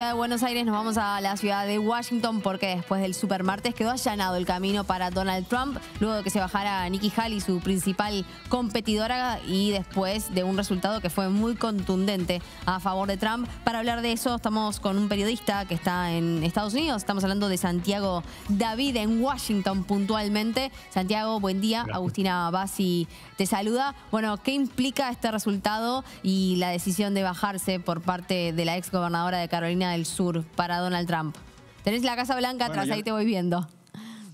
de Buenos Aires nos vamos a la ciudad de Washington porque después del supermartes quedó allanado el camino para Donald Trump luego de que se bajara Nikki Haley, su principal competidora, y después de un resultado que fue muy contundente a favor de Trump. Para hablar de eso estamos con un periodista que está en Estados Unidos, estamos hablando de Santiago David en Washington puntualmente. Santiago, buen día. Agustina Bassi te saluda. Bueno, ¿qué implica este resultado y la decisión de bajarse por parte de la ex gobernadora de Carolina? del Sur para Donald Trump. Tenés la Casa Blanca atrás, ahí te voy viendo.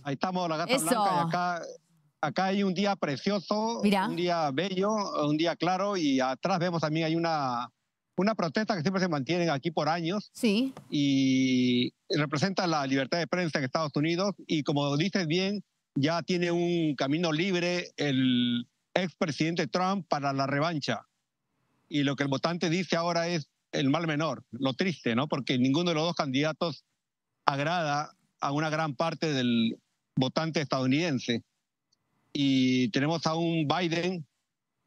Ahí estamos, la Casa Blanca, acá, acá hay un día precioso, un día bello, un día claro, y atrás vemos también hay una, una protesta que siempre se mantiene aquí por años. Sí. Y representa la libertad de prensa en Estados Unidos, y como dices bien, ya tiene un camino libre el expresidente Trump para la revancha. Y lo que el votante dice ahora es, el mal menor, lo triste, ¿no? Porque ninguno de los dos candidatos agrada a una gran parte del votante estadounidense. Y tenemos a un Biden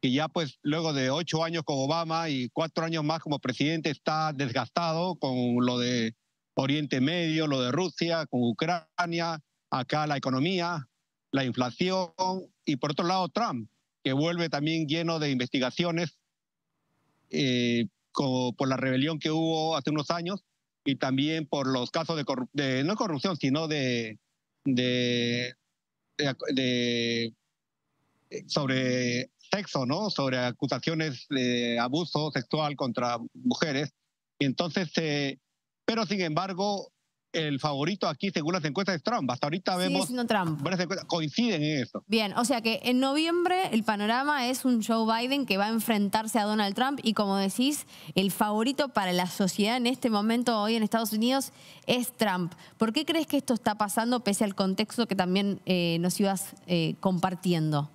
que ya pues luego de ocho años con Obama y cuatro años más como presidente está desgastado con lo de Oriente Medio, lo de Rusia, con Ucrania, acá la economía, la inflación y por otro lado Trump, que vuelve también lleno de investigaciones eh, por la rebelión que hubo hace unos años y también por los casos de, de no corrupción, sino de, de, de, eh, sobre sexo, ¿no? Sobre acusaciones de abuso sexual contra mujeres. Entonces, eh, pero sin embargo, el favorito aquí, según las encuestas, es Trump. Hasta ahorita vemos. Trump. Coinciden en eso. Bien, o sea que en noviembre el panorama es un Joe Biden que va a enfrentarse a Donald Trump y, como decís, el favorito para la sociedad en este momento, hoy en Estados Unidos, es Trump. ¿Por qué crees que esto está pasando pese al contexto que también eh, nos ibas eh, compartiendo?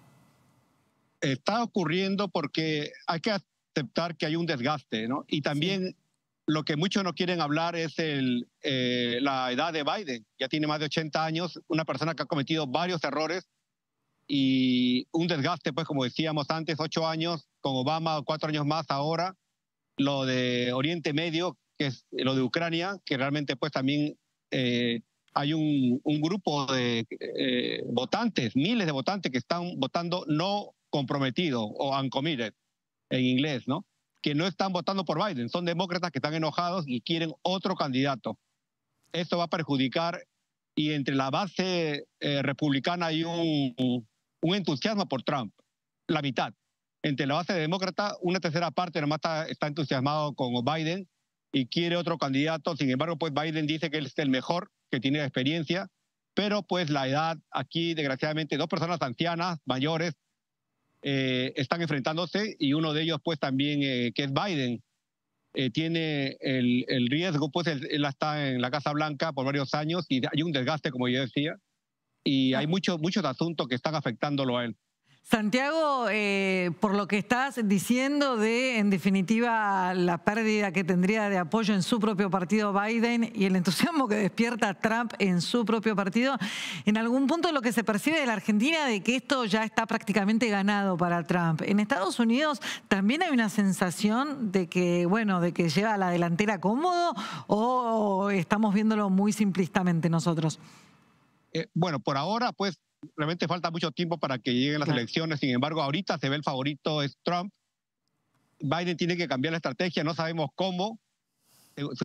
Está ocurriendo porque hay que aceptar que hay un desgaste, ¿no? Y también. Lo que muchos no quieren hablar es eh, la edad de Biden. Ya tiene más de 80 años, una persona que ha cometido varios errores y un desgaste, pues como decíamos antes, ocho años con Obama, cuatro años más ahora. Lo de Oriente Medio, que es lo de Ucrania, que realmente pues también eh, hay un, grupo de eh, votantes, miles de votantes que están votando no comprometido o uncommitted en inglés, ¿no? que no están votando por Biden, son demócratas que están enojados y quieren otro candidato. Esto va a perjudicar y entre la base eh, republicana hay un, entusiasmo por Trump, la mitad. Entre la base demócrata, una tercera parte nomás está, está entusiasmado con Biden y quiere otro candidato. Sin embargo, pues Biden dice que él es el mejor, que tiene experiencia, pero pues la edad aquí, desgraciadamente, dos personas ancianas, mayores, eh, están enfrentándose y uno de ellos pues también eh, que es Biden. Eh, tiene el, el, riesgo, pues él, él, está en la Casa Blanca por varios años y hay un desgaste, como yo decía, y hay muchos muchos asuntos que están afectándolo a él. Santiago, eh, por lo que estás diciendo de, en definitiva, la pérdida que tendría de apoyo en su propio partido Biden y el entusiasmo que despierta Trump en su propio partido, en algún punto lo que se percibe de la Argentina de que esto ya está prácticamente ganado para Trump. En Estados Unidos también hay una sensación de que, bueno, de que lleva a la delantera cómodo o estamos viéndolo muy simplistamente nosotros. Eh, bueno, por ahora, pues realmente falta mucho tiempo para que lleguen las elecciones. Sin embargo, ahorita se ve el favorito es Trump. Biden tiene que cambiar la estrategia, no sabemos cómo.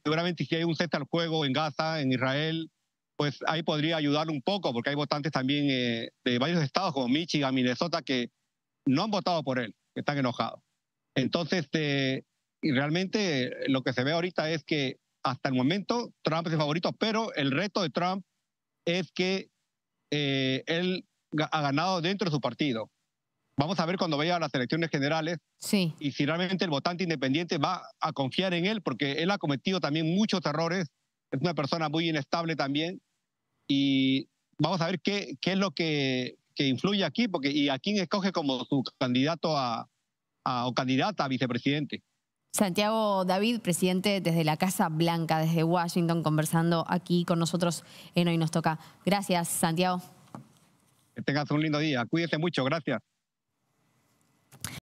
Seguramente si hay un set al juego en Gaza, en Israel, pues ahí podría ayudar un poco, porque hay votantes también eh, de varios estados como Michigan, Minnesota, que no han votado por él, que están enojados. Entonces, eh, y realmente lo que se ve ahorita es que hasta el momento Trump es el favorito, pero el reto de Trump es que eh, él ha ganado dentro de su partido. Vamos a ver cuando vaya a las elecciones generales sí. y si realmente el votante independiente va a confiar en él, porque él ha cometido también muchos errores, es una persona muy inestable también, y vamos a ver qué, es lo que, influye aquí, porque y a quién escoge como su candidato o candidata a vicepresidente. Santiago David, presidente desde la Casa Blanca, desde Washington, conversando aquí con nosotros en Hoy Nos Toca. Gracias, Santiago. Que tengas un lindo día. Cuídese mucho. Gracias.